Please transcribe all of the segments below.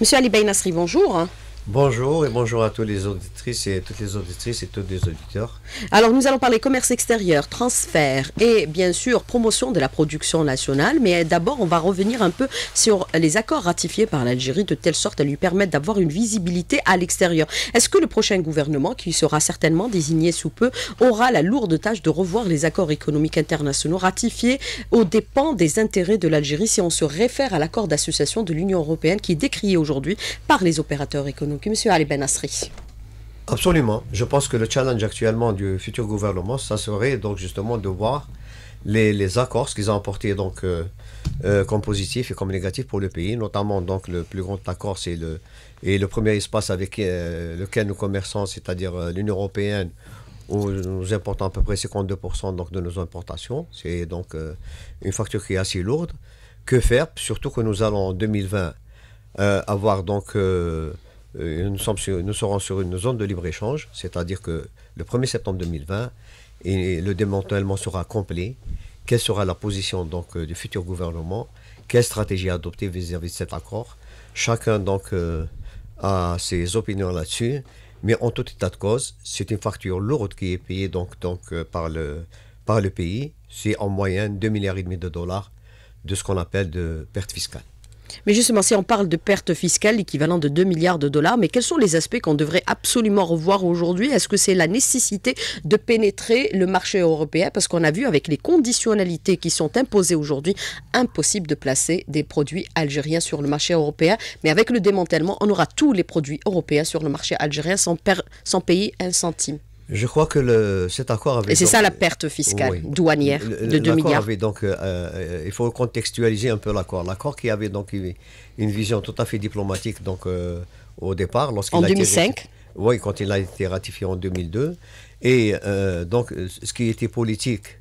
Monsieur Ali Nasri, bonjour. Bonjour et bonjour à tous les auditrices et toutes les auditrices et tous les auditeurs. Alors nous allons parler commerce extérieur, transfert et bien sûr promotion de la production nationale. Mais d'abord on va revenir un peu sur les accords ratifiés par l'Algérie de telle sorte à lui permettre d'avoir une visibilité à l'extérieur. Est-ce que le prochain gouvernement, qui sera certainement désigné sous peu, aura la lourde tâche de revoir les accords économiques internationaux ratifiés aux dépens des intérêts de l'Algérie si on se réfère à l'accord d'association de l'Union européenne qui est décrié aujourd'hui par les opérateurs économiques que M. Ali Benasri. Absolument. Je pense que le challenge actuellement du futur gouvernement, ça serait donc justement de voir les, accords, ce qu'ils ont apporté donc euh, euh, comme positif et comme négatif pour le pays, notamment donc le plus grand accord, c'est le et le premier espace avec euh, lequel nous commerçons, c'est-à-dire l'Union européenne, où nous importons à peu près 52% donc de nos importations. C'est donc une facture qui est assez lourde. Que faire Surtout que nous allons en 2020 avoir donc euh, nous, serons sur une zone de libre-échange, c'est-à-dire que le 1er septembre 2020, et le démantèlement sera complet. Quelle sera la position donc euh, du futur gouvernement Quelle stratégie adopter vis-à-vis de cet accord Chacun donc euh, a ses opinions là-dessus, mais en tout état de cause, c'est une facture lourde qui est payée donc, par, le, par le pays. C'est en moyenne 2,5 milliards de dollars de ce qu'on appelle de perte fiscale. Mais justement, si on parle de pertes fiscales équivalent de 2 milliards de dollars, mais quels sont les aspects qu'on devrait absolument revoir aujourd'hui Est-ce que c'est la nécessité de pénétrer le marché européen Parce qu'on a vu avec les conditionnalités qui sont imposées aujourd'hui, impossible de placer des produits algériens sur le marché européen. Mais avec le démantèlement, on aura tous les produits européens sur le marché algérien sans, sans payer un centime. Je crois que le, cet accord avait. Et c'est ça la euh, perte fiscale douanière de 2 l'accord Avait donc, euh, euh, il faut contextualiser un peu l'accord. L'accord qui avait donc une, vision tout à fait diplomatique donc, au départ. Lorsqu'il en a 2005 Oui, quand il a été ratifié en 2002. Et donc, ce qui était politique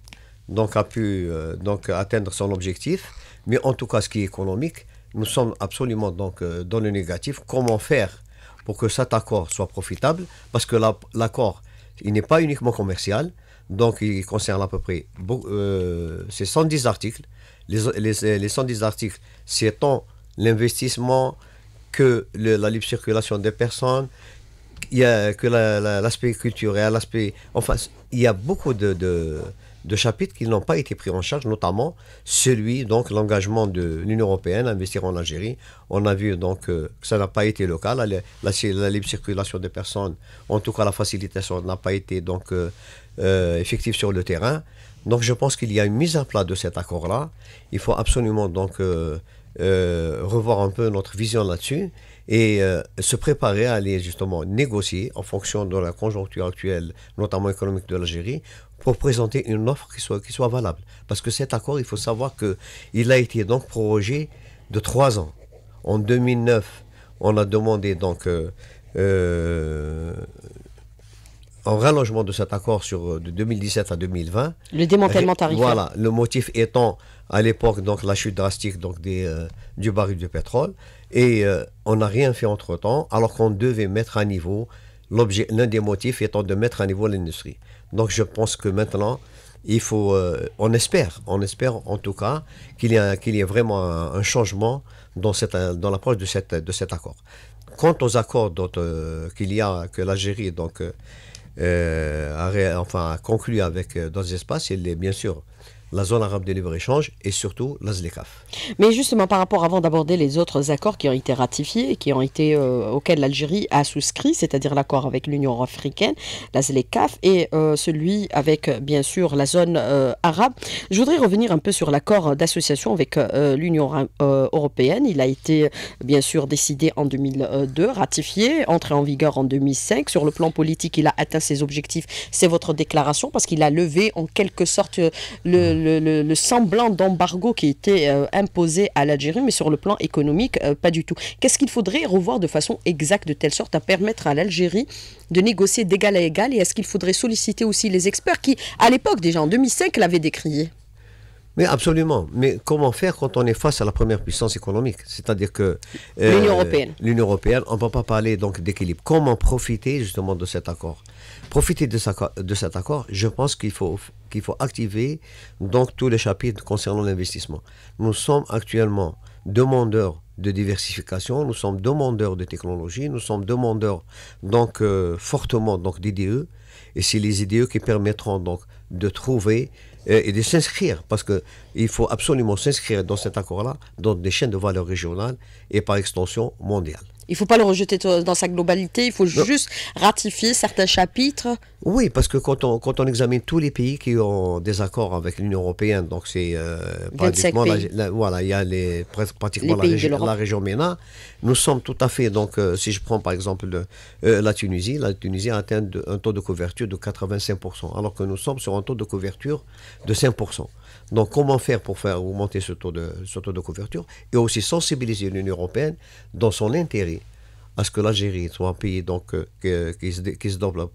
donc, a pu donc, atteindre son objectif. Mais en tout cas, ce qui est économique, nous sommes absolument donc, dans le négatif. Comment faire pour que cet accord soit profitable Parce que l'accord il n'est pas uniquement commercial, donc il concerne à peu près euh, ces 110 articles. Les, les, 110 articles, c'est tant l'investissement que la libre circulation des personnes, il y a que l'aspect culturel, l'aspect... Enfin, il y a beaucoup de de chapitres qui n'ont pas été pris en charge, notamment celui, donc l'engagement de l'Union européenne à investir en Algérie. On a vu donc euh, que ça n'a pas été local. la, la, libre circulation des personnes, en tout cas la facilitation n'a pas été donc euh, euh, effective sur le terrain. Donc je pense qu'il y a une mise à plat de cet accord-là. Il faut absolument donc revoir un peu notre vision là-dessus et se préparer à aller justement négocier en fonction de la conjoncture actuelle, notamment économique de l'Algérie, pour présenter une offre qui soit, qui soit valable. Parce que cet accord, il faut savoir qu'il a été donc prorogé de trois ans. En 2009, on a demandé donc euh, euh, un rallongement de cet accord sur, euh, de 2017 à 2020. Le démantèlement tarifaire. Voilà, le motif étant à l'époque donc la chute drastique donc des, du baril de pétrole. Et on n'a rien fait entre-temps, alors qu'on devait mettre à niveau l'objet, l'un des motifs étant de mettre à niveau l'industrie. Donc je pense que maintenant, il faut, euh, on espère, on espère en tout cas qu'il y a, qu'il y ait vraiment un, changement dans, l'approche de, de cet accord. Quant aux accords euh, qu'il y a, que l'Algérie donc, euh, a, enfin, a conclu avec d'autres espaces, il est bien sûr la zone arabe de libre-échange et surtout ZLECAf. Mais justement, par rapport, avant d'aborder les autres accords qui ont été ratifiés et qui ont été, euh, auxquels l'Algérie a souscrit, c'est-à-dire l'accord avec l'Union africaine, ZLECAf et euh, celui avec, euh, bien sûr, la zone arabe, je voudrais revenir un peu sur l'accord d'association avec l'Union européenne. Il a été, bien sûr, décidé en 2002, ratifié, entré en vigueur en 2005. Sur le plan politique, il a atteint ses objectifs. C'est votre déclaration parce qu'il a levé en quelque sorte le le, semblant d'embargo qui était euh, imposé à l'Algérie, mais sur le plan économique, euh, pas du tout. Qu'est-ce qu'il faudrait revoir de façon exacte, de telle sorte à permettre à l'Algérie de négocier d'égal à égal Et est-ce qu'il faudrait solliciter aussi les experts qui, à l'époque déjà, en 2005, l'avaient décrié mais absolument. Mais comment faire quand on est face à la première puissance économique C'est-à-dire que euh, l'Union européenne. L'Union européenne, on ne peut pas parler donc d'équilibre. Comment profiter justement de cet accord profiter de, cet accord, je pense qu'il faut, qu'il faut activer donc tous les chapitres concernant l'investissement. Nous sommes actuellement demandeurs de diversification, nous sommes demandeurs de technologie, nous sommes demandeurs donc euh, fortement donc d'IDE et c'est les IDE qui permettront donc de trouver euh, et de s'inscrire parce que il faut absolument s'inscrire dans cet accord-là dans des chaînes de valeur régionales et par extension mondiale. Il ne faut pas le rejeter dans sa globalité, il faut juste ratifier certains chapitres. Oui, parce que quand on, quand on examine tous les pays qui ont des accords avec l'Union européenne, donc c'est euh, pratiquement la, voilà, il y les, pratiquement la, région MENA, nous sommes tout à fait donc euh, si je prends par exemple euh, la Tunisie, la Tunisie a atteint un taux de couverture de 85 alors que nous sommes sur un taux de couverture de 5 donc, comment faire pour faire augmenter ce taux de, ce taux de couverture et aussi sensibiliser l'Union européenne dans son intérêt à ce que l'Algérie soit un pays donc, euh, qui, se, qui, se, développe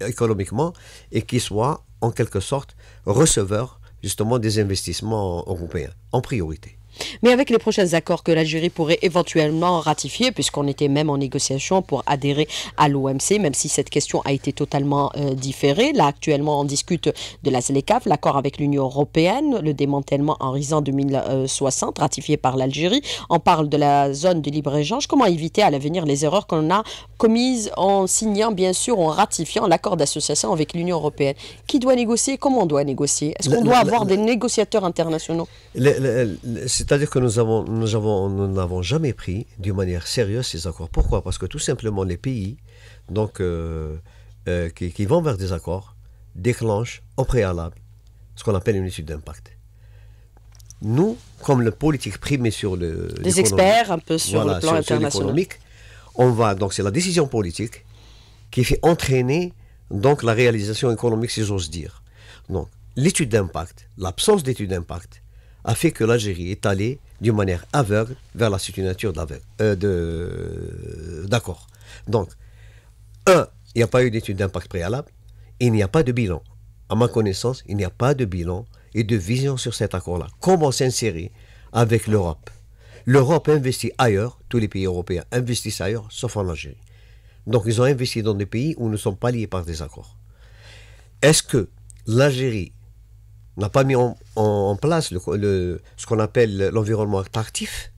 économiquement et qui soit en quelque sorte receveur justement des investissements européens en priorité. Mais avec les prochains accords que l'Algérie pourrait éventuellement ratifier, puisqu'on était même en négociation pour adhérer à l'OMC, même si cette question a été totalement euh, différée. Là, actuellement, on discute de la SLECAF, l'accord avec l'Union européenne, le démantèlement en horizon 2060, euh, ratifié par l'Algérie. On parle de la zone de libre-échange. Comment éviter à l'avenir les erreurs qu'on a commises en signant, bien sûr, en ratifiant l'accord d'association avec l'Union européenne Qui doit négocier Comment on doit négocier Est-ce qu'on doit avoir des négociateurs internationaux c'est-à-dire que nous n'avons jamais pris d'une manière sérieuse ces accords. Pourquoi Parce que tout simplement les pays, donc euh, euh, qui, vont vers des accords, déclenchent au préalable ce qu'on appelle une étude d'impact. Nous, comme le politique primé sur le les experts un peu sur le plan international, on va donc c'est la décision politique qui fait entraîner donc la réalisation économique, si j'ose dire. Donc l'étude d'impact, l'absence d'étude d'impact a fait que l'Algérie est allée d'une manière aveugle vers la signature euh, d'accord. Donc, un, il n'y a pas eu d'étude d'impact préalable, il n'y a pas de bilan. À ma connaissance, il n'y a pas de bilan et de vision sur cet accord-là. Comment s'insérer avec l'Europe L'Europe investit ailleurs, tous les pays européens investissent ailleurs, sauf en Algérie. Donc ils ont investi dans des pays où nous ne sommes pas liés par des accords. Est-ce que l'Algérie n'a pas mis en, place le, ce qu'on appelle l'environnement attractif,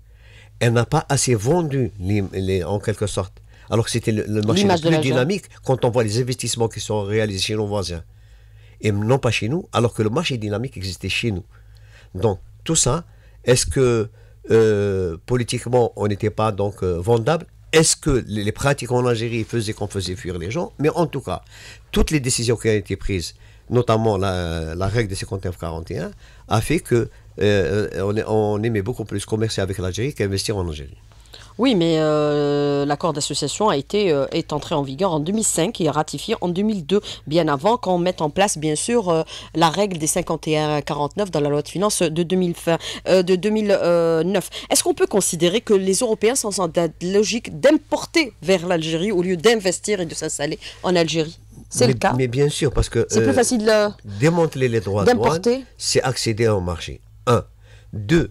elle n'a pas assez vendu, en quelque sorte. Alors que c'était le, marché le plus dynamique quand on voit les investissements qui sont réalisés chez nos voisins. Et non pas chez nous, alors que le marché dynamique existait chez nous. Donc, tout ça, est-ce que euh, politiquement, on n'était pas donc euh, vendable est-ce que les pratiques en Algérie faisaient qu'on faisait fuir les gens Mais en tout cas, toutes les décisions qui ont été prises, notamment la, règle des 51 41 a fait que euh, on, aimait beaucoup plus commercer avec l'Algérie qu'investir en Algérie. Oui, mais euh, l'accord d'association a été euh, est entré en vigueur en 2005 et ratifié en 2002, bien avant qu'on mette en place, bien sûr, la règle des 51-49 dans la loi de finances de, de 2009. Est-ce qu'on peut considérer que les Européens sont en la logique d'importer vers l'Algérie au lieu d'investir et de s'installer en Algérie c'est le cas. Mais bien sûr, parce que. C'est euh, facile de. Euh, démanteler les droits d'importer. C'est accéder au marché. Un. Deux.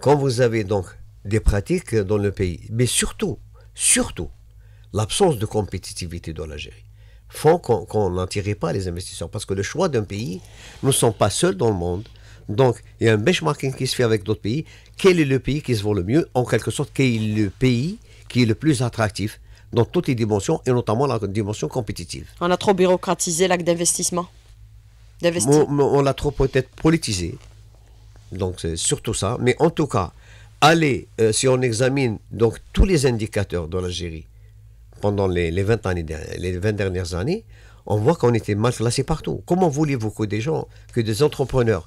Quand vous avez donc des pratiques dans le pays, mais surtout, surtout, l'absence de compétitivité dans l'Algérie font qu'on qu pas les investisseurs. Parce que le choix d'un pays nous ne sommes pas seuls dans le monde. Donc, il y a un benchmarking qui se fait avec d'autres pays. Quel est le pays qui se vend le mieux En quelque sorte, quel est le pays qui est le plus attractif dans toutes les dimensions, et notamment la dimension compétitive. On a trop bureaucratisé l'acte d'investissement on, l'a trop peut-être politisé. Donc c'est surtout ça. Mais en tout cas, allez, euh, si on examine donc tous les indicateurs de l'Algérie pendant les, 20 années, dernières années, on voit qu'on était mal placé partout. Comment voulez-vous que des gens, que des entrepreneurs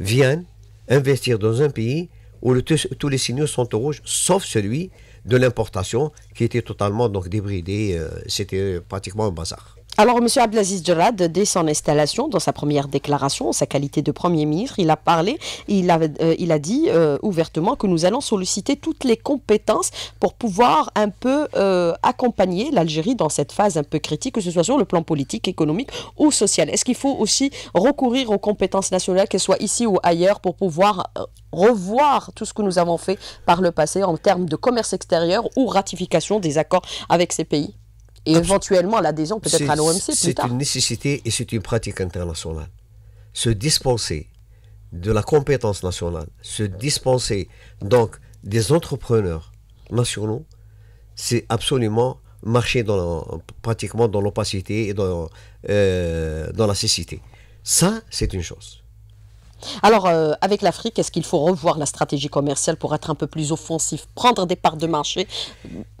viennent investir dans un pays où tous les signaux sont au rouge, sauf celui de l'importation qui était totalement donc débridée. Euh, c'était pratiquement un bazar. Alors, M. Abdelaziz Jarad, dès son installation, dans sa première déclaration, en sa qualité de Premier ministre, il a parlé, il a, euh, il a dit euh, ouvertement que nous allons solliciter toutes les compétences pour pouvoir un peu euh, accompagner l'Algérie dans cette phase un peu critique, que ce soit sur le plan politique, économique ou social. Est-ce qu'il faut aussi recourir aux compétences nationales, qu'elles soient ici ou ailleurs, pour pouvoir revoir tout ce que nous avons fait par le passé en termes de commerce extérieur ou ratification des accords avec ces pays éventuellement l'adhésion peut-être à l'OMC plus C'est une nécessité et c'est une pratique internationale. Se dispenser de la compétence nationale, se dispenser donc des entrepreneurs nationaux, c'est absolument marcher dans pratiquement dans l'opacité et euh, dans, la cécité. Ça, c'est une chose. Alors, euh, avec l'Afrique, est-ce qu'il faut revoir la stratégie commerciale pour être un peu plus offensif, prendre des parts de marché,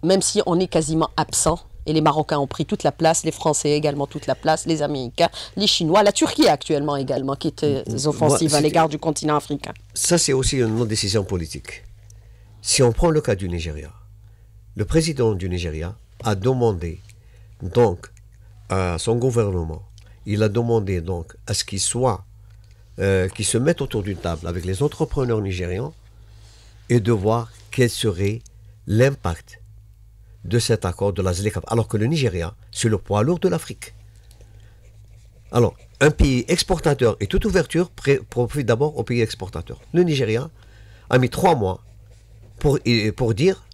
même si on est quasiment absent et les Marocains ont pris toute la place, les Français également toute la place, les Américains, les Chinois, la Turquie actuellement également, qui était mm, mm. offensive à l'égard du continent africain. Ça, c'est aussi une décision politique. Si on prend le cas du Nigeria, le président du Nigeria a demandé donc à son gouvernement, il a demandé donc à ce qu'il soit, euh, qu'il se mette autour d'une table avec les entrepreneurs nigérians et de voir quel serait l'impact de cet accord de la ZLECAP, alors que le Nigeria, c'est le poids lourd de l'Afrique. Alors, un pays exportateur et toute ouverture profite d'abord au pays exportateur. Le Nigeria a mis trois mois pour, pour dire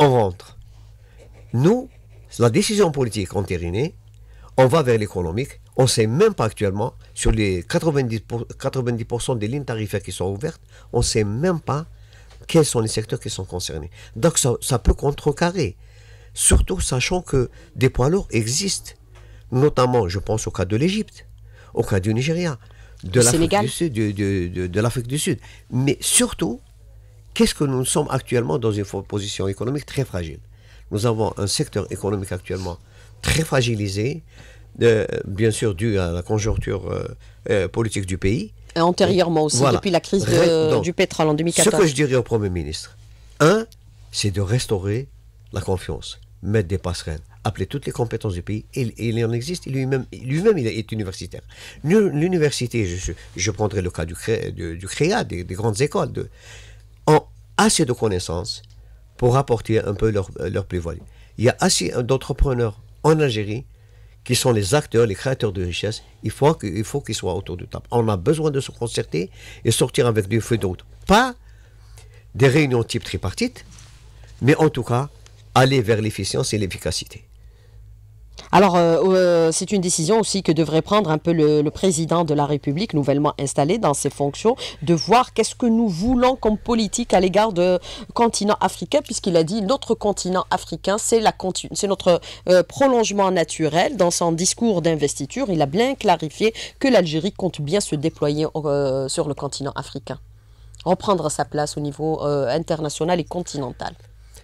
on rentre. Nous, la décision politique entérinée, on va vers l'économique. On ne sait même pas actuellement, sur les 90%, 90 des lignes tarifaires qui sont ouvertes, on ne sait même pas quels sont les secteurs qui sont concernés. Donc ça peut contrecarrer surtout sachant que des poids lourds existent, notamment, je pense au cas de l'Égypte, au cas du Nigeria, de l'Afrique du Sud, de, l'Afrique du Sud. Mais surtout, qu'est-ce que nous sommes actuellement dans une position économique très fragile Nous avons un secteur économique actuellement très fragilisé, euh, bien sûr dû à la conjoncture euh, euh, politique du pays. antérieurement aussi, depuis la crise du pétrole en 2014. Ce que je dirais au Premier ministre, un, c'est de restaurer la confiance, mettre des passerelles, appeler toutes les compétences du pays. Il, en existe, lui-même lui -même, il est universitaire. L'université, je, je, prendrai le cas du, CREA, des, grandes écoles, ont assez de connaissances pour apporter un peu leur, plus-value. Il y a assez d'entrepreneurs en Algérie qui sont les acteurs, les créateurs de richesses, il faut, qu'ils soient autour de table. On a besoin de se concerter et sortir avec des feux d'autre Pas des réunions type tripartite, mais en tout cas, aller vers l'efficience et l'efficacité. Alors, euh, euh, c'est une décision aussi que devrait prendre un peu le, président de la République nouvellement installé dans ses fonctions, de voir qu'est-ce que nous voulons comme politique à l'égard du continent africain, puisqu'il a dit notre continent africain, c'est notre euh, prolongement naturel. Dans son discours d'investiture, il a bien clarifié que l'Algérie compte bien se déployer sur le continent africain, reprendre sa place au niveau international et continental.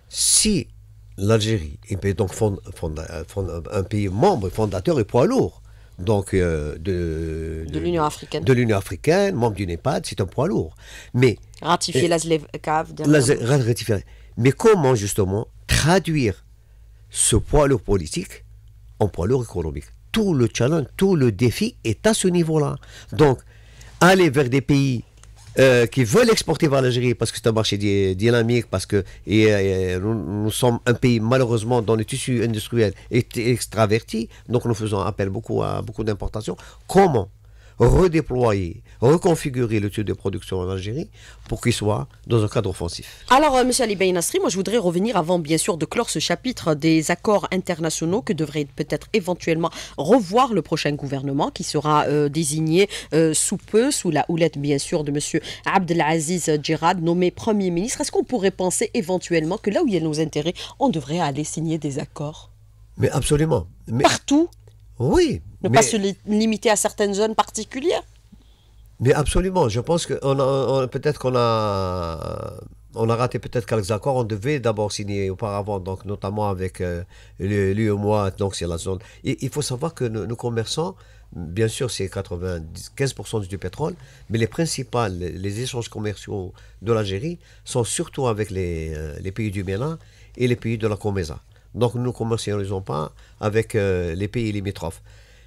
Si l'Algérie est donc un pays membre fondateur et poids lourd donc euh, de, l'Union africaine. De l'Union africaine, membre du NEPAD, c'est un poids lourd. Mais ratifier la Mais comment justement traduire ce poids lourd politique en poids lourd économique Tout le challenge, tout le défi est à ce niveau-là. Donc aller vers des pays euh, qui veulent exporter vers l'Algérie parce que c'est un marché dynamique, parce que et, nous, nous, sommes un pays malheureusement dont le tissu industriel est extraverti, donc nous faisons appel beaucoup à beaucoup d'importations. Comment redéployer, reconfigurer le tuyau de production en Algérie pour qu'il soit dans un cadre offensif. Alors, Monsieur M. Ali moi je voudrais revenir avant, bien sûr, de clore ce chapitre des accords internationaux que devrait peut-être éventuellement revoir le prochain gouvernement qui sera euh, désigné euh, sous peu, sous la houlette, bien sûr, de M. Abdelaziz Djerad, nommé Premier ministre. Est-ce qu'on pourrait penser éventuellement que là où il y a nos intérêts, on devrait aller signer des accords mais absolument. Mais, Partout oui. Ne pas se limiter à certaines zones particulières. Mais absolument, je pense que peut-être qu'on a, on a raté peut-être quelques accords. On devait d'abord signer auparavant, donc notamment avec euh, moi. donc c'est la zone. il faut savoir que nous commerçants, bien sûr, c'est 95% du pétrole, mais les principales, les échanges commerciaux de l'Algérie sont surtout avec les, euh, les pays du Ménin et les pays de la Comesa. Donc nous ne commercialisons pas avec euh, les pays limitrophes.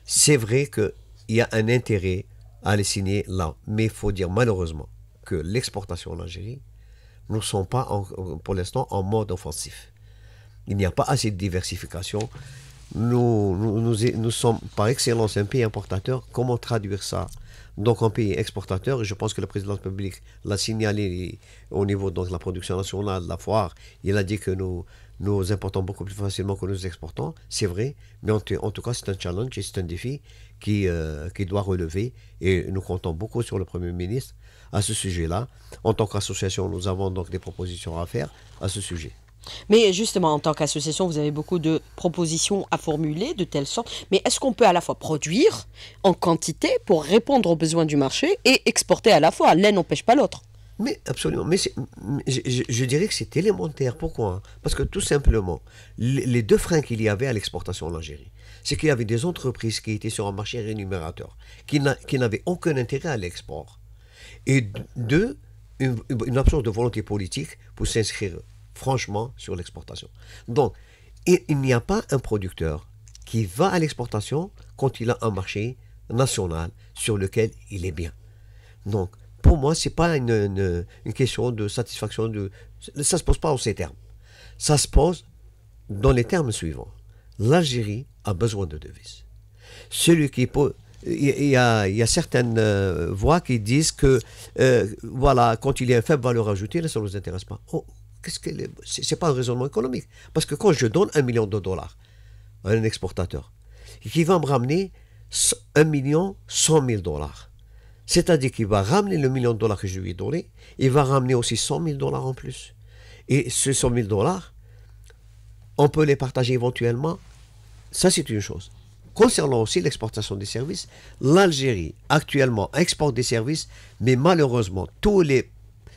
C'est vrai qu'il y a un intérêt à les signer là, mais il faut dire malheureusement que l'exportation en Algérie ne sont pas pour l'instant en mode offensif. Il n'y a pas assez de diversification. nous sommes par excellence un pays importateur. Comment traduire ça donc un pays exportateur. Et je pense que le président public la signalé au niveau de la production nationale, de la foire. Il a dit que nous, importons beaucoup plus facilement que nous exportons. C'est vrai, mais en, tout cas, c'est un challenge et c'est un défi euh, qui doit relever. Et nous comptons beaucoup sur le Premier ministre à ce sujet-là. En tant qu'association, nous avons donc des propositions à faire à ce sujet. Mais justement, en tant qu'association, vous avez beaucoup de propositions à formuler de telle sorte. Mais est-ce qu'on peut à la fois produire en quantité pour répondre aux besoins du marché et exporter à la fois L'un n'empêche pas l'autre. Mais absolument. Mais, je, dirais que c'est élémentaire. Pourquoi Parce que tout simplement, les deux freins qu'il y avait à l'exportation en Algérie, c'est qu'il y avait des entreprises qui étaient sur un marché rémunérateur, qui n'avaient aucun intérêt à l'export. Et deux, une, une absence de volonté politique pour s'inscrire franchement sur l'exportation. Donc, il, n'y a pas un producteur qui va à l'exportation quand il a un marché national sur lequel il est bien. Donc, pour moi, ce n'est pas une, question de satisfaction. De, ça ne se pose pas en ces termes. Ça se pose dans les termes suivants. L'Algérie a besoin de devises. Celui qui peut... Il y, a, certaines euh, voix qui disent que, euh, voilà, quand il y a une faible valeur ajoutée, ça ne nous intéresse pas. Oh, ce n'est c'est pas un raisonnement économique. Parce que quand je donne un million de dollars à un exportateur, qui va me ramener un million cent mille dollars, c'est-à-dire qu'il va ramener le million de dollars que je lui ai donné, il va ramener aussi cent mille dollars en plus. Et ces cent mille dollars, on peut les partager éventuellement. Ça, c'est une chose. Concernant aussi l'exportation des services, l'Algérie actuellement exporte des services, mais malheureusement, tous les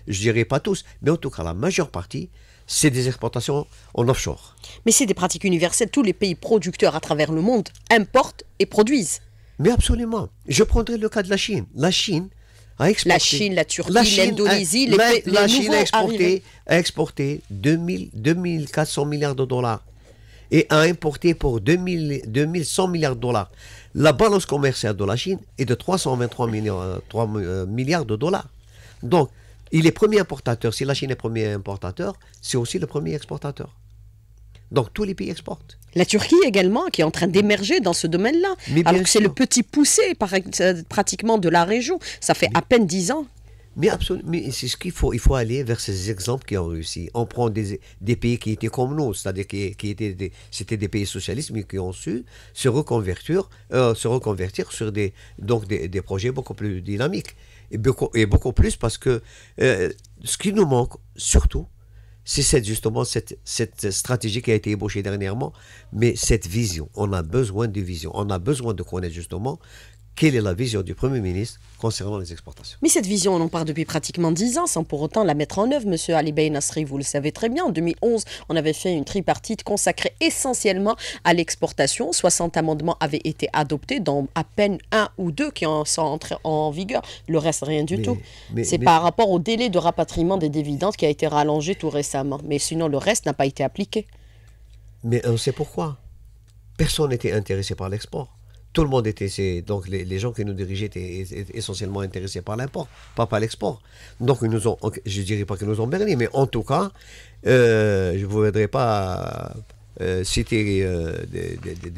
je dirais pas tous, mais en tout cas la majeure partie, c'est des exportations en offshore. Mais c'est des pratiques universelles. Tous les pays producteurs à travers le monde importent et produisent. Mais absolument. Je prendrai le cas de la Chine. La Chine a exporté. La Chine, la Turquie, l'Indonésie, les, pays La Chine a exporté, exporté 2000, 2400 milliards de dollars et a importé pour 2000, 2100 milliards de dollars. La balance commerciale de la Chine est de 323 euh, euh, milliards de dollars. Donc, il est premier importateur. Si la Chine est premier importateur, c'est aussi le premier exportateur. Donc tous les pays exportent. La Turquie également, qui est en train d'émerger dans ce domaine-là. Alors que c'est le petit poussé euh, pratiquement de la région. Ça fait à peine dix ans. Mais mais c'est ce qu'il faut. Il faut aller vers ces exemples qui ont réussi. On prend des, pays qui étaient comme nous, c'est-à-dire qui, étaient des, c'était des pays socialistes, mais qui ont su se reconvertir, euh, se reconvertir sur des, donc des projets beaucoup plus dynamiques et beaucoup, beaucoup plus parce que euh, ce qui nous manque surtout, c'est justement cette, cette, stratégie qui a été ébauchée dernièrement, mais cette vision. On a besoin de vision. On a besoin de connaître justement quelle est la vision du Premier ministre concernant les exportations. Mais cette vision, on en parle depuis pratiquement dix ans, sans pour autant la mettre en œuvre, Monsieur Ali Bey Nasri, vous le savez très bien. En 2011, on avait fait une tripartite consacrée essentiellement à l'exportation. 60 amendements avaient été adoptés, dont à peine un ou deux qui sont entrés en vigueur. Le reste, rien du tout. C'est par rapport au délai de rapatriement des dividendes qui a été rallongé tout récemment. Mais sinon, le reste n'a pas été appliqué. Mais on sait pourquoi. Personne n'était intéressé par l'export tout le monde était, donc les, gens qui nous dirigeaient étaient, essentiellement intéressés par l'import, pas par l'export. Donc je nous ont, je dirais pas qu'ils nous ont berné, mais en tout cas, euh, je ne voudrais pas euh, citer euh,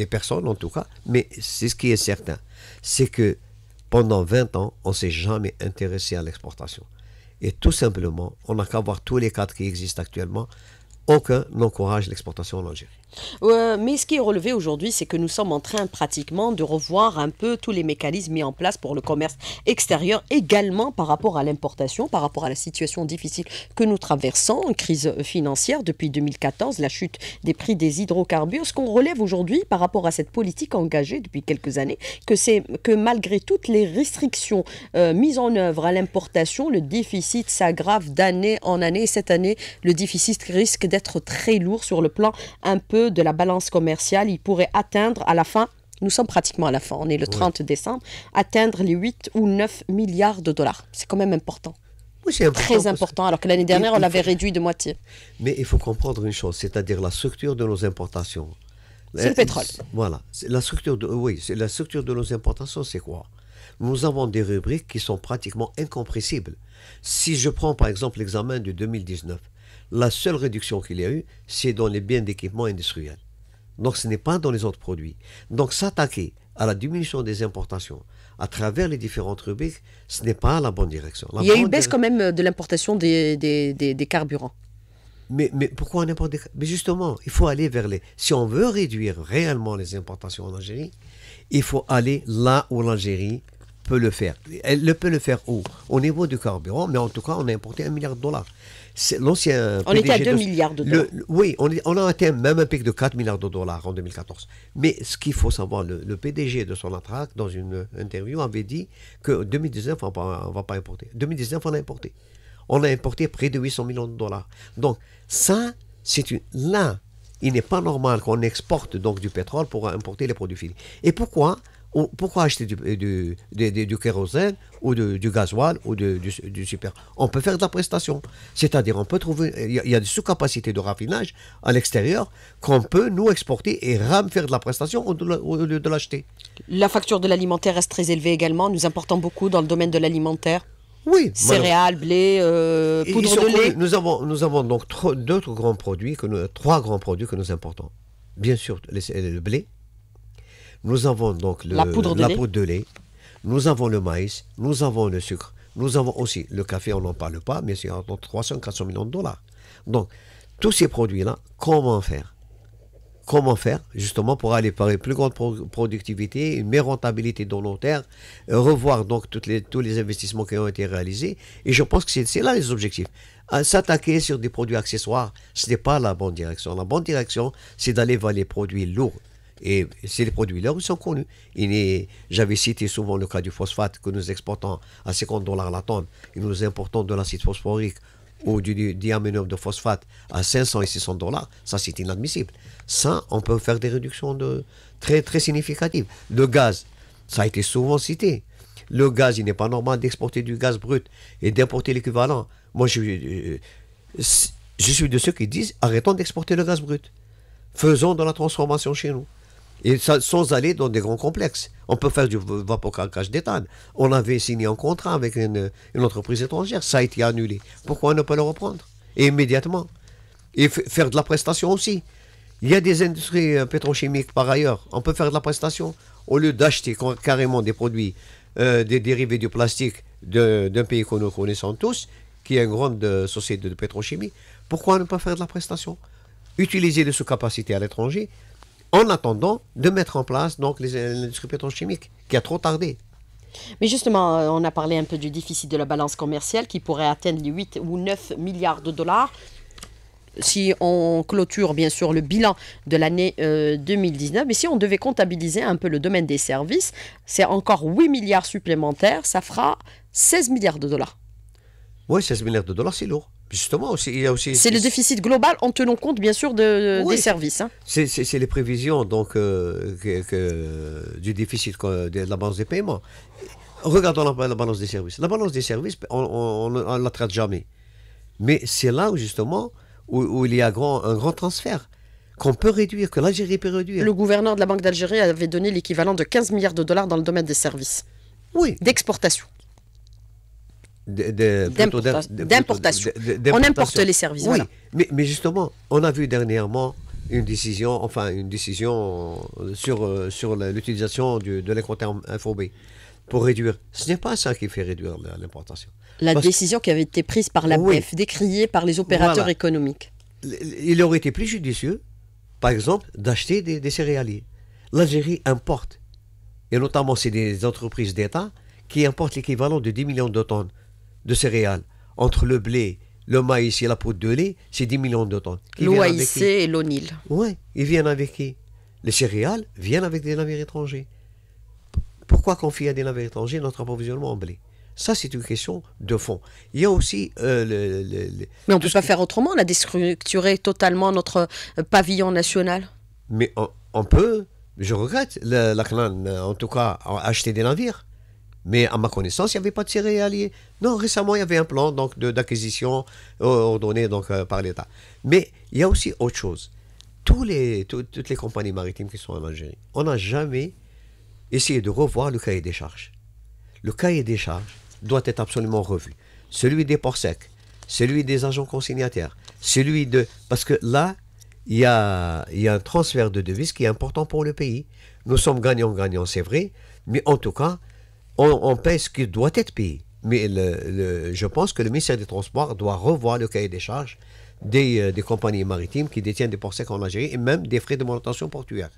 des, personnes en tout cas, mais c'est ce qui est certain, c'est que pendant 20 ans, on s'est jamais intéressé à l'exportation. Et tout simplement, on n'a qu'à voir tous les cadres qui existent actuellement aucun n'encourage l'exportation en Algérie. mais ce qui est relevé aujourd'hui, c'est que nous sommes en train pratiquement de revoir un peu tous les mécanismes mis en place pour le commerce extérieur, également par rapport à l'importation, par rapport à la situation difficile que nous traversons, une crise financière depuis 2014, la chute des prix des hydrocarbures. Ce qu'on relève aujourd'hui par rapport à cette politique engagée depuis quelques années, que c'est que malgré toutes les restrictions euh, mises en œuvre à l'importation, le déficit s'aggrave d'année en année. Cette année, le déficit risque d'être être très lourd sur le plan un peu de la balance commerciale. Il pourrait atteindre à la fin nous sommes pratiquement à la fin, on est le 30 décembre, atteindre les 8 ou 9 milliards de dollars. C'est quand même important. Oui, c'est Très important, alors que l'année dernière, on l'avait réduit de moitié. Mais il faut comprendre une chose, c'est-à-dire la structure de nos importations. C'est le euh, pétrole. Voilà. La structure de, oui, c'est la structure de nos importations, c'est quoi Nous avons des rubriques qui sont pratiquement incompressibles. Si je prends par exemple l'examen de 2019, la seule réduction qu'il y a eu, c'est dans les biens d'équipement industriel. Donc ce n'est pas dans les autres produits. Donc s'attaquer à la diminution des importations à travers les différentes rubriques, ce n'est pas la bonne direction. Il y a une baisse quand même euh, de l'importation des, carburants. Mais, pourquoi on importe des... Mais justement, il faut aller vers les... Si on veut réduire réellement les importations en Algérie, il faut aller là où l'Algérie peut le faire. Elle peut le faire où Au niveau du carburant, mais en tout cas, on a importé un milliard de dollars. On était à 2 milliards de dollars. oui, on, a atteint même un pic de 4 milliards de dollars en 2014. Mais ce qu'il faut savoir, le, PDG de Sonatrach, dans une interview, avait dit que 2019, on ne va pas importer. 2019, on a importé. On a importé près de 800 millions de dollars. Donc, ça, c'est une. Là, il n'est pas normal qu'on exporte donc du pétrole pour importer les produits finis. Et pourquoi pourquoi acheter du, euh, kérosène ou du gasoil ou du, super On peut faire de la prestation. C'est-à-dire, on peut trouver. Il y, a des sous-capacités de raffinage à l'extérieur qu'on peut nous exporter et ram faire de la prestation au, lieu de l'acheter. La facture de l'alimentaire reste très élevée également. Nous importons beaucoup dans le domaine de l'alimentaire. Oui. Céréales, blé, euh, poudre de lait. Nous avons, nous avons donc d'autres grands produits, que trois grands produits que nous importons. Bien sûr, le blé, nous avons donc la, poudre de, la de, lait. Nous avons le maïs. Nous avons le sucre. Nous avons aussi le café, on n'en parle pas, mais c'est entre 300 et 400 millions de dollars. Donc, tous ces produits-là, comment faire Comment faire justement pour aller par une plus grande productivité, une meilleure rentabilité dans nos terres, revoir donc toutes les, tous les investissements qui ont été réalisés. Et je pense que c'est là les objectifs. Euh, s'attaquer sur des produits accessoires, ce n'est pas la bonne direction. La bonne direction, c'est d'aller vers les produits lourds. Et ces produits-là, ils sont connus. J'avais cité souvent le cas du phosphate que nous exportons à 50 dollars la tonne et nous importons de l'acide phosphorique ou du diaménum de phosphate à 500 et 600 dollars. Ça, c'est inadmissible. Ça, on peut faire des réductions de, très, très significatives. Le gaz, ça a été souvent cité. Le gaz, il n'est pas normal d'exporter du gaz brut et d'importer l'équivalent. Moi, je euh, suis de ceux qui disent arrêtons d'exporter le gaz brut. Faisons de la transformation chez nous. Et sans aller dans des grands complexes. On peut faire du vapocalcage d'éthane. On avait signé un contrat avec une, entreprise étrangère. Ça a été annulé. Pourquoi ne pas le reprendre Et immédiatement. Et faire de la prestation aussi. Il y a des industries euh, pétrochimiques par ailleurs. On peut faire de la prestation. Au lieu d'acheter carrément des produits, euh, des dérivés du plastique d'un pays que nous connaissons tous, qui est une grande euh, société de pétrochimie, pourquoi ne pas faire de la prestation Utiliser de sous-capacités à l'étranger en attendant de mettre en place donc l'industrie euh, pétrochimique, qui a trop tardé. Mais justement, euh, on a parlé un peu du déficit de la balance commerciale qui pourrait atteindre les 8 ou 9 milliards de dollars si on clôture bien sûr le bilan de l'année 2019, euh, mais si on devait comptabiliser un peu le domaine des services, c'est encore 8 milliards supplémentaires, ça fera 16 milliards de dollars. Oui, 16 milliards de dollars, c'est lourd. Justement, aussi, C'est le déficit global en tenant compte, bien sûr, de, des services. Hein. C'est les prévisions donc, euh, du déficit de la balance des paiements. Regardons la, balance des services. La balance des services, on ne la traite jamais. Mais c'est là, où, justement, où, il y a grand, un grand transfert qu'on peut réduire, que l'Algérie peut réduire. Le gouverneur de la Banque d'Algérie avait donné l'équivalent de 15 milliards de dollars dans le domaine des services. D'exportation d'importation. On importe les services. Oui, mais, justement, on a vu dernièrement une décision, enfin une décision euh, sur, euh, sur l'utilisation de terme infobé pour réduire. Ce n'est pas ça qui fait réduire l'importation. La décision qui avait été prise par la décriée par les opérateurs économiques. Il aurait été plus judicieux, par exemple, d'acheter des, des céréaliers. L'Algérie importe, et notamment c'est des entreprises d'État qui importent l'équivalent de 10 millions de tonnes de céréales entre le blé, le maïs et la poudre de lait, c'est 10 millions de tonnes. L'OAIC et l'ONIL. Oui, ils viennent avec qui Les céréales viennent avec des navires étrangers. Pourquoi confier à des navires étrangers notre approvisionnement en blé ça, c'est une question de fond. Il y a aussi euh, le, Mais on ne peut pas faire autrement, on a déstructuré totalement notre euh, pavillon national. Mais on, peut, je regrette, la, en tout cas, acheter des navires. Mais à ma connaissance, il n'y avait pas de céréaliers. Non, récemment, il y avait un plan donc d'acquisition euh, ordonné donc, euh, par l'État. Mais il y a aussi autre chose. Tous les, toutes les compagnies maritimes qui sont en Algérie, on n'a jamais essayé de revoir le cahier des charges. Le cahier des charges doit être absolument revu. Celui des ports secs, celui des agents consignataires, celui de... Parce que là, il y, a, il y a, un transfert de devises qui est important pour le pays. Nous sommes gagnants-gagnants, c'est vrai, mais en tout cas, on, pense paye ce qui doit être payé. Mais je pense que le ministère des Transports doit revoir le cahier des charges des, euh, compagnies maritimes qui détiennent des ports en Algérie et même des frais de manutention portuaire.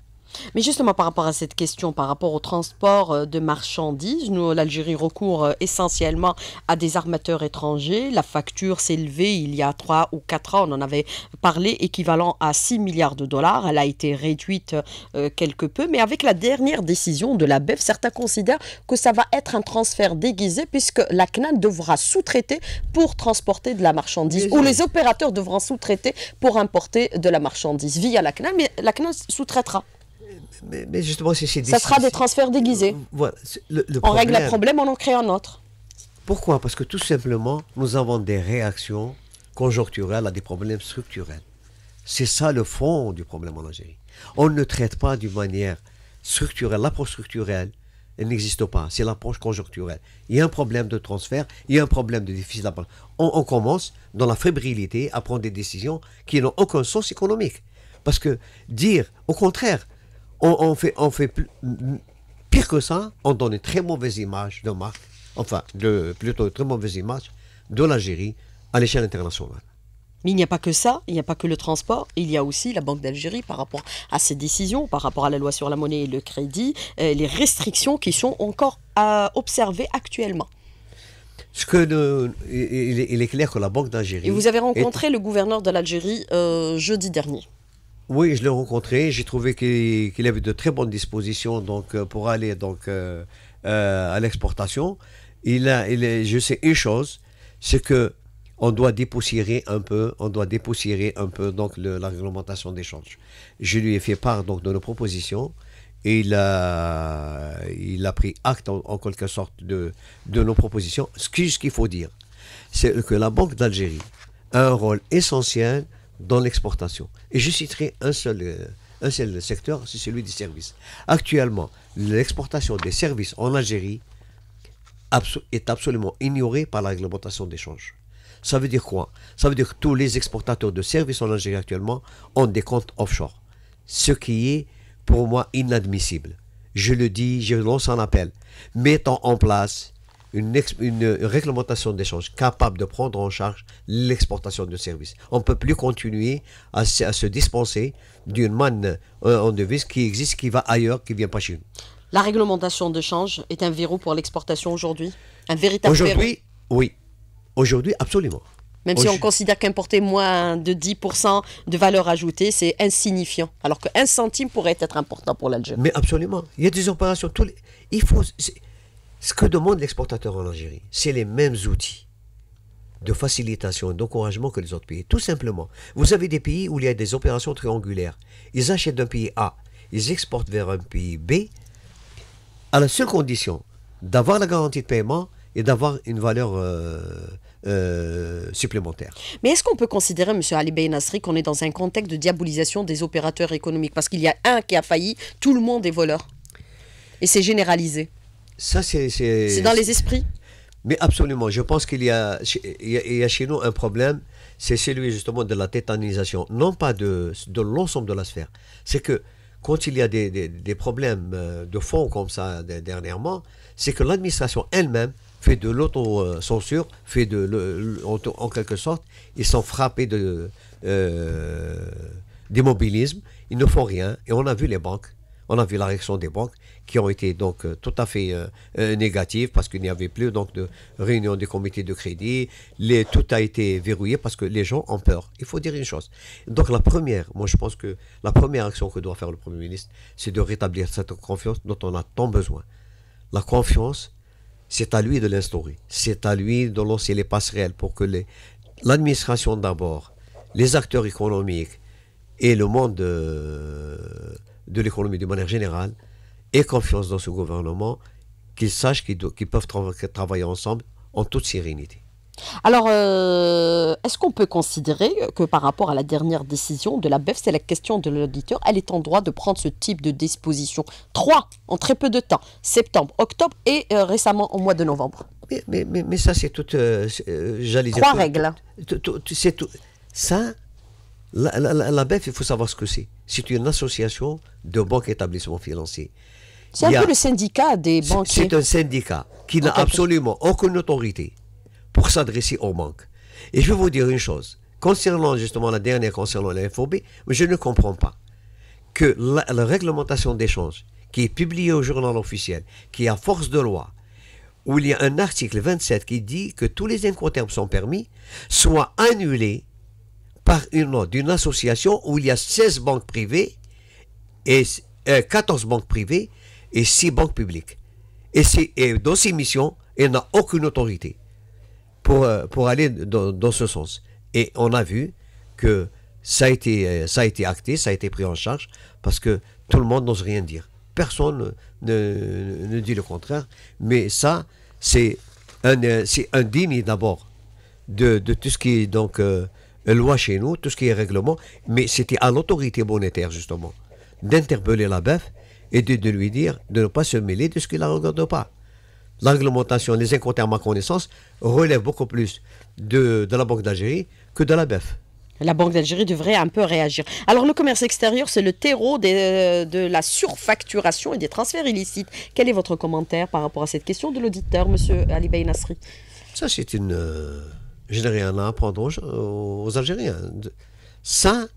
Mais justement, par rapport à cette question, par rapport au transport euh, de marchandises, nous, l'Algérie recourt euh, essentiellement à des armateurs étrangers. La facture s'est élevée il y a 3 ou 4 ans, on en avait parlé, équivalent à 6 milliards de dollars. Elle a été réduite euh, quelque peu, mais avec la dernière décision de la BEF, certains considèrent que ça va être un transfert déguisé puisque la CNAN devra sous-traiter pour transporter de la marchandise ou les opérateurs devront sous-traiter pour importer de la marchandise via la CNAN, mais la CNAN sous-traitera mais, justement, c'est Ça sera des transferts déguisés. Euh, on règle un problème, on en crée un autre. Pourquoi Parce que tout simplement, nous avons des réactions conjoncturelles à des problèmes structurels. C'est ça le fond du problème en Algérie. On ne traite pas d'une manière structurelle. L'approche structurelle, elle n'existe pas. C'est l'approche conjoncturelle. Il y a un problème de transfert, il y a un problème de déficit. On, on commence dans la fébrilité à prendre des décisions qui n'ont aucun sens économique. Parce que dire, au contraire, on, fait, on pire que ça, on donne une très mauvaise image de marque, enfin, de, plutôt très mauvaise image de l'Algérie à l'échelle internationale. Mais il n'y a pas que ça, il n'y a pas que le transport, il y a aussi la Banque d'Algérie par rapport à ses décisions, par rapport à la loi sur la monnaie et le crédit, euh, les restrictions qui sont encore à observer actuellement. Ce que il, est clair que la Banque d'Algérie. Et vous avez rencontré le gouverneur de l'Algérie euh, jeudi dernier. Oui, je l'ai rencontré. J'ai trouvé qu'il avait de très bonnes dispositions donc, euh, pour aller donc, euh, euh, à l'exportation. Il a, je sais une chose, c'est que on doit dépoussiérer un peu, on doit dépoussiérer un peu donc la réglementation des d'échange. Je lui ai fait part donc de nos propositions et il a, il a pris acte en, quelque sorte de, de nos propositions. Ce qu'il faut dire, c'est que la Banque d'Algérie a un rôle essentiel dans l'exportation. Et je citerai un seul, euh, un seul secteur, c'est celui des services. Actuellement, l'exportation des services en Algérie est absolument ignorée par la réglementation d'échange. Ça veut dire quoi Ça veut dire que tous les exportateurs de services en Algérie actuellement ont des comptes offshore. Ce qui est pour moi inadmissible. Je le dis, je lance un appel. Mettons en place une, une euh, réglementation d'échange capable de prendre en charge l'exportation de services. On ne peut plus continuer à, se dispenser d'une manne euh, en devise qui existe, qui va ailleurs, qui ne vient pas chez nous. La réglementation d'échange est un verrou pour l'exportation aujourd'hui Un véritable Aujourd'hui, oui. Aujourd'hui, absolument. Même si on considère qu'importer moins de 10% de valeur ajoutée, c'est insignifiant. Alors qu'un centime pourrait être important pour l'Algérie. Mais absolument. Il y a des opérations. Tous Il faut. Ce que demande l'exportateur en Algérie, c'est les mêmes outils de facilitation et d'encouragement que les autres pays. Tout simplement. Vous avez des pays où il y a des opérations triangulaires. Ils achètent d'un pays A, ils exportent vers un pays B, à la seule condition d'avoir la garantie de paiement et d'avoir une valeur euh, euh, supplémentaire. Mais est-ce qu'on peut considérer, M. Ali ben Nasri, qu'on est dans un contexte de diabolisation des opérateurs économiques Parce qu'il y a un qui a failli, tout le monde est voleur. Et c'est généralisé c'est. dans les esprits Mais absolument. Je pense qu'il y, a, chez nous un problème, c'est celui justement de la tétanisation. Non pas de, l'ensemble de la sphère. C'est que quand il y a des, problèmes euh, de fond comme ça dernièrement, c'est que l'administration elle-même fait de l'autocensure, fait de en, quelque sorte, ils sont frappés de euh, d'immobilisme, ils ne font rien, et on a vu les banques on a vu la réaction des banques qui ont été donc euh, tout à fait euh, euh, négatives parce qu'il n'y avait plus donc de réunion des comités de crédit. tout a été verrouillé parce que les gens ont peur. Il faut dire une chose. Donc la première, moi je pense que la première action que doit faire le Premier ministre, c'est de rétablir cette confiance dont on a tant besoin. La confiance, c'est à lui de l'instaurer. C'est à lui de lancer les passerelles pour que l'administration d'abord, les acteurs économiques et le monde de l'économie de manière générale et confiance dans ce gouvernement, qu'ils sachent qu'ils peuvent travailler ensemble en toute sérénité. Alors, euh, est-ce qu'on peut considérer que par rapport à la dernière décision de la BEF, c'est la question de l'auditeur, elle est en droit de prendre ce type de disposition Trois en très peu de temps, septembre, octobre et euh, récemment au mois de novembre. Mais, ça, c'est toute... Euh, Trois règles. C'est tout. Ça, la, BEF, il faut savoir ce que c'est. C'est une association de banques et établissements financiers. C'est un le syndicat des banques. C'est hein. un syndicat qui n'a absolument aucune autorité pour s'adresser aux banques. Et je vais vous dire une chose. Concernant justement la dernière, concernant la je ne comprends pas que la, réglementation réglementation d'échange qui est publiée au journal officiel, qui est à force de loi, où il y a un article 27 qui dit que tous les incoterms sont permis, soit annulés par une d'une association où il y a 16 banques privées et 14 euh, banques privées et 6 banques publiques. Et, dans ces missions, il n'a aucune autorité pour, euh, pour aller dans, ce sens. Et on a vu que ça a, été, euh, ça a été acté, ça a été pris en charge, parce que tout le monde n'ose rien dire. Personne ne, dit le contraire. Mais ça, c'est indigne d'abord de, tout ce qui est donc euh, loi chez nous, tout ce qui est règlement, mais c'était à l'autorité monétaire, justement, d'interpeller la BEF et de, lui dire de ne pas se mêler de ce qu'il ne la regarde pas. La réglementation, les à ma connaissance, relève beaucoup plus de, la Banque d'Algérie que de la BEF. La Banque d'Algérie devrait un peu réagir. Alors le commerce extérieur, c'est le terreau euh, de la surfacturation et des transferts illicites. Quel est votre commentaire par rapport à cette question de l'auditeur, Monsieur Ali Nasri Ça, c'est une... Euh, rien à apprendre aux, Algériens. Ça,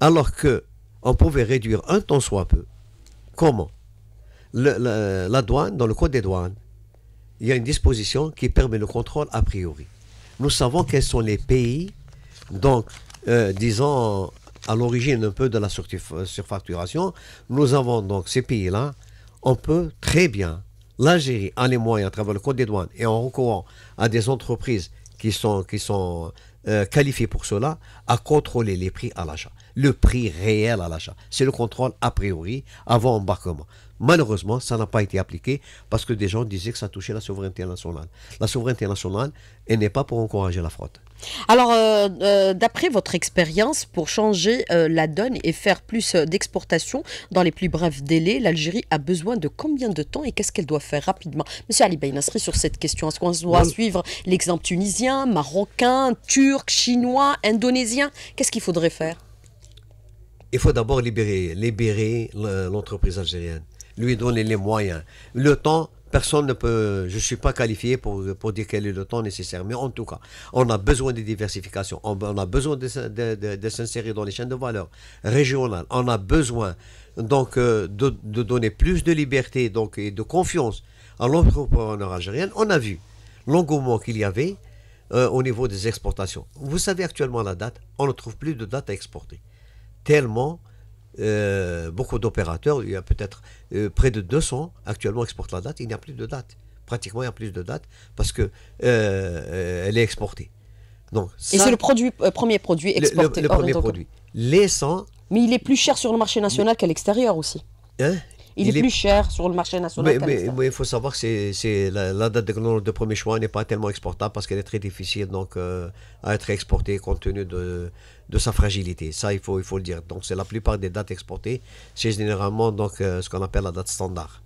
alors que on pouvait réduire un temps soit peu. Comment la, douane, dans le code des douanes, il y a une disposition qui permet le contrôle a priori. Nous savons quels sont les pays, donc, euh, disons, à l'origine un peu de la surfacturation. Nous avons donc ces pays-là. On peut très bien, l'Algérie a les moyens à travers le code des douanes et en recourant à des entreprises qui sont, qui sont euh, qualifiés pour cela à contrôler les prix à l'achat, le prix réel à l'achat. C'est le contrôle a priori avant embarquement. Malheureusement, ça n'a pas été appliqué parce que des gens disaient que ça touchait la souveraineté nationale. La souveraineté nationale, elle n'est pas pour encourager la fraude. Alors, euh, euh, d'après votre expérience, pour changer euh, la donne et faire plus d'exportations dans les plus brefs délais, l'Algérie a besoin de combien de temps et qu'est-ce qu'elle doit faire rapidement Monsieur Ali Beynasri, sur cette question, est-ce qu'on doit suivre l'exemple tunisien, marocain, turc, chinois, indonésien Qu'est-ce qu'il faudrait faire Il faut d'abord libérer, libérer l'entreprise algérienne, lui donner les moyens, le temps personne ne peut. Je ne suis pas qualifié pour, pour dire quel est le temps nécessaire. Mais en tout cas, on a besoin de diversification. On, a besoin de, s'insérer dans les chaînes de valeur régionales. On a besoin donc euh, de, donner plus de liberté donc, et de confiance à l'entrepreneur algérien. On a vu l'engouement qu'il y avait euh, au niveau des exportations. Vous savez actuellement la date, on ne trouve plus de date à exporter. Tellement euh, beaucoup d'opérateurs, il y a peut-être euh, près de 200 actuellement exportent la date, il n'y a plus de date. Pratiquement, il n'y a plus de date parce que euh, elle est exportée. Donc, Et c'est le produit, premier produit exporté. Le, premier produit. Les Mais il est plus cher sur le marché national qu'à l'extérieur aussi. Hein il, est, plus cher sur le marché national. Mais, il faut savoir que c'est, la, date de, de premier choix n'est pas tellement exportable parce qu'elle est très difficile donc, euh, à être exportée compte tenu de, sa fragilité. Ça, il faut, il faut le dire. Donc, c'est la plupart des dates exportées, c'est généralement donc, euh, ce qu'on appelle la date standard.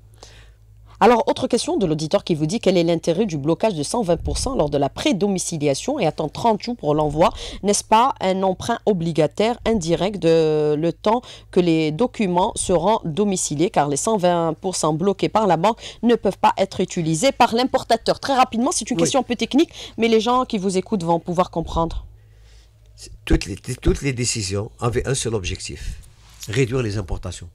Alors, autre question de l'auditeur qui vous dit quel est l'intérêt du blocage de 120% lors de la pré-domiciliation et attend 30 jours pour l'envoi. N'est-ce pas un emprunt obligataire indirect de le temps que les documents seront domiciliés car les 120% bloqués par la banque ne peuvent pas être utilisés par l'importateur Très rapidement, c'est une question un peu technique, mais les gens qui vous écoutent vont pouvoir comprendre. Toutes les, toutes les décisions avaient un seul objectif, réduire les importations.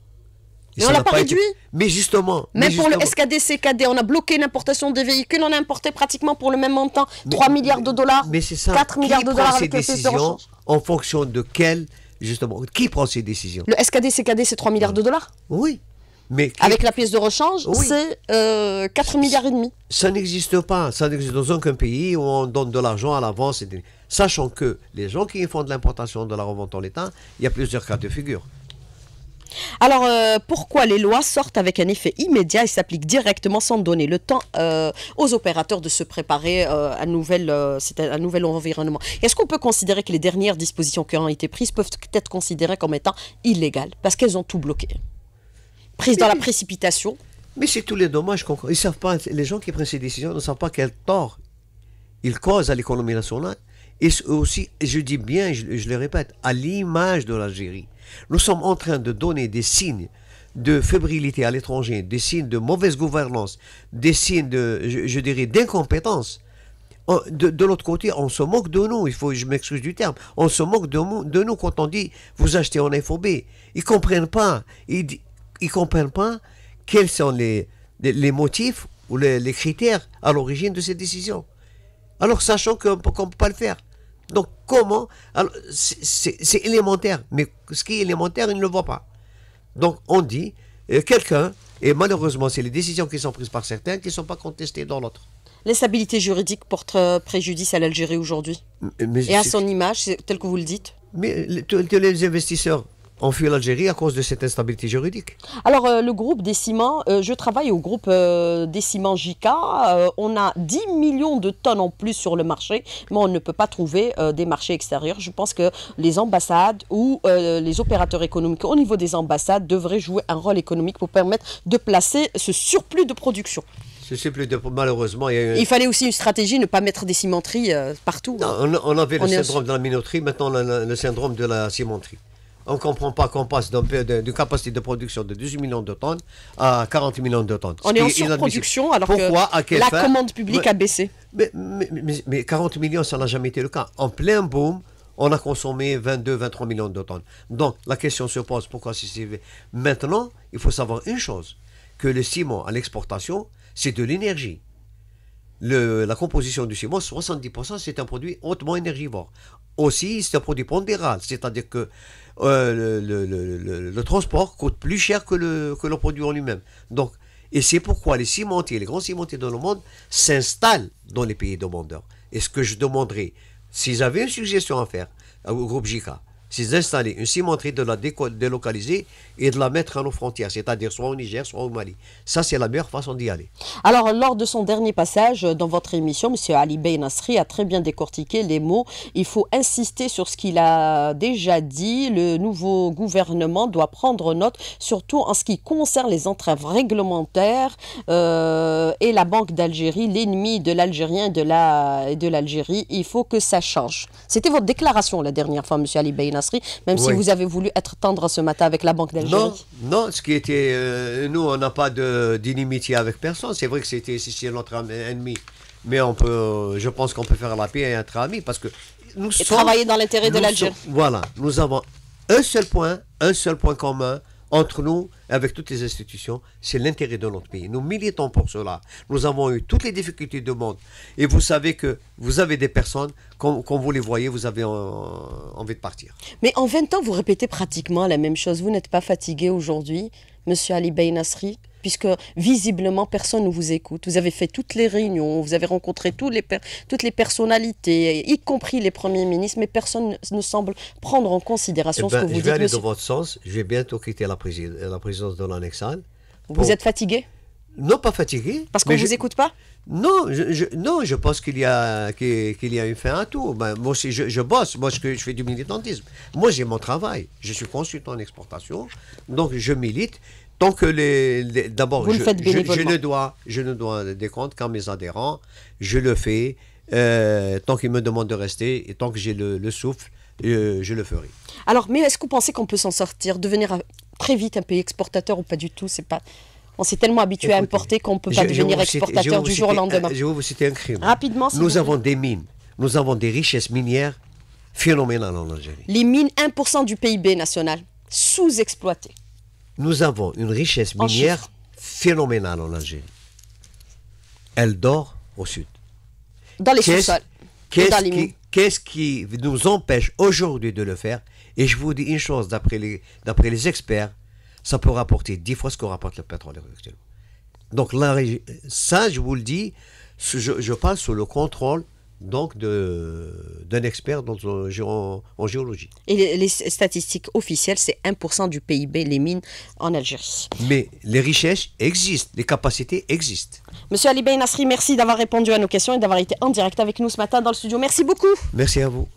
Et, on l'a pas, réduit. Mais justement. Même pour le SKD, CKD, on a bloqué l'importation des véhicules, on a importé pratiquement pour le même montant 3 milliards de dollars. Mais c'est ça. 4 qui milliards de dollars ces décisions en fonction de quel, justement, qui prend ces décisions Le SKD, CKD, c'est 3 milliards de dollars Oui. Mais Avec la pièce de rechange, c'est 4 euh, milliards et demi. Ça n'existe pas. Ça n'existe dans aucun pays où on donne de l'argent à l'avance. Sachant que les gens qui font de l'importation de la revente en l'État, il y a plusieurs cas de figure. Alors, euh, pourquoi les lois sortent avec un effet immédiat et s'appliquent directement sans donner le temps euh, aux opérateurs de se préparer euh, à un nouvel environnement Est-ce qu'on peut considérer que les dernières dispositions qui ont été prises peuvent être considérées comme étant illégales parce qu'elles ont tout bloqué Prises dans la précipitation Mais c'est tous les dommages qu'on... savent pas, les gens qui prennent ces décisions ne savent pas quel tort ils causent à l'économie nationale et aussi, je dis bien, je le répète, à l'image de l'Algérie. Nous sommes en train de donner des signes de fébrilité à l'étranger, des signes de mauvaise gouvernance, des signes de, je, dirais, d'incompétence. Euh, de, l'autre côté, on se moque de nous, il faut, je m'excuse du terme, on se moque de, nous quand on dit vous achetez en FOB. Ils comprennent pas, ils, comprennent pas quels sont les, motifs ou les, critères à l'origine de ces décisions. Alors sachant qu'on ne peut pas le faire. Donc comment C'est élémentaire, mais ce qui est élémentaire, ils ne le voient pas. Donc on dit, euh, quelqu'un, et malheureusement c'est les décisions qui sont prises par certains qui ne sont pas contestées dans l'autre. L'instabilité juridique porte euh, préjudice à l'Algérie aujourd'hui. Et à son image, tel que vous le dites. Mais tous les investisseurs on fuit l'Algérie à cause de cette instabilité juridique. Alors, euh, le groupe des ciments, euh, je travaille au groupe euh, des ciments JICA. on a 10 millions de tonnes en plus sur le marché, mais on ne peut pas trouver des marchés extérieurs. Je pense que les ambassades ou les opérateurs économiques au niveau des ambassades devraient jouer un rôle économique pour permettre de placer ce surplus de production. Plus de, malheureusement, il, fallait aussi une stratégie, ne pas mettre des cimenteries partout. on, avait le syndrome de la minoterie, maintenant on a le syndrome de la cimenterie. On ne comprend pas qu'on passe d'une capacité de production de 18 millions de tonnes à 40 millions de tonnes. On est en surproduction alors Pourquoi, que la commande publique a baissé. Mais, 40 millions, ça n'a jamais été le cas. En plein boom, on a consommé 22, 23 millions de tonnes. Donc la question se pose, pourquoi c'est Maintenant, il faut savoir une chose, que le ciment à l'exportation, c'est de l'énergie. la composition du ciment, 70%, c'est un produit hautement énergivore. Aussi, c'est un produit pondéral, c'est-à-dire que euh, le, le, transport coûte plus cher que le, que le produit en lui-même. Donc, et c'est pourquoi les cimentiers, les grands cimentiers dans le monde s'installent dans les pays demandeurs. Et ce que je demanderais, s'ils avaient une suggestion à faire euh, au groupe JK, s'ils installaient une cimenterie de la délocaliser et de la mettre à nos frontières, c'est-à-dire soit au Niger, soit au Mali. Ça, c'est la meilleure façon d'y aller. Alors, lors de son dernier passage dans votre émission, M. Ali Bey Nasri a très bien décortiqué les mots. Il faut insister sur ce qu'il a déjà dit. Le nouveau gouvernement doit prendre note, surtout en ce qui concerne les entraves réglementaires euh, et la Banque d'Algérie, l'ennemi de l'Algérien et de l'Algérie. il faut que ça change. C'était votre déclaration la dernière fois, M. Ali Bey Nasri, même si vous avez voulu être tendre ce matin avec la Banque d'Algérie non, non, ce qui était. Euh, nous, on n'a pas d'inimitié avec personne. C'est vrai que c'était c'est notre ennemi. Mais on peut, je pense qu'on peut faire la paix et être amis parce que nous Et travailler dans l'intérêt de l'Algérie. Voilà, nous avons un seul point, un seul point commun entre nous et avec toutes les institutions, c'est l'intérêt de notre pays. Nous militons pour cela. Nous avons eu toutes les difficultés du monde. Et vous savez que vous avez des personnes, quand, vous les voyez, vous avez envie de partir. Mais en 20 ans, vous répétez pratiquement la même chose. Vous n'êtes pas fatigué aujourd'hui, monsieur Ali Nasri puisque visiblement personne ne vous écoute. Vous avez fait toutes les réunions, vous avez rencontré toutes les personnalités, y compris les premiers ministres, mais personne ne semble prendre en considération eh ce que ben, vous dites. Je vais dans votre sens. Je vais bientôt quitter la, la présidence de l'Anexal. Vous êtes fatigué non, pas fatigué. Parce qu'on ne vous écoute pas Non, je, non, je pense qu'il y, a, qu'il y a une fin à tout. Ben, moi aussi, je, bosse. Moi, je fais du militantisme. Moi, j'ai mon travail. Je suis consultant en exportation. Donc, je milite. Tant que euh, les, d'abord, je, ne dois, je dois des comptes qu'à mes adhérents. Je le fais euh, tant qu'ils me demandent de rester et tant que j'ai le, souffle, euh, je le ferai. Alors, mais est-ce que vous pensez qu'on peut s'en sortir, devenir très vite un pays exportateur ou pas du tout C'est pas. On s'est tellement habitué à importer qu'on ne peut pas devenir exportateur du jour au lendemain. je vous citer un crime. Rapidement, Nous avons des mines, nous avons des richesses minières phénoménales en Algérie. Les mines, 1% du PIB national, sous-exploitées. Nous avons une richesse minière phénoménale en Algérie. Elle dort au sud. Dans les sous Qu'est-ce qui, nous empêche aujourd'hui de le faire Et je vous dis une chose, d'après les, experts, ça peut rapporter 10 fois ce qu'on rapporte le pétrole actuellement. Donc ça, je vous le dis, je, je parle sous le contrôle donc d'un expert en, géologie. Et les, statistiques officielles, c'est 1% du PIB, les mines en Algérie. Mais les richesses existent, les capacités existent. Monsieur Ali Nasri, merci d'avoir répondu à nos questions et d'avoir été en direct avec nous ce matin dans le studio. Merci beaucoup. Merci à vous.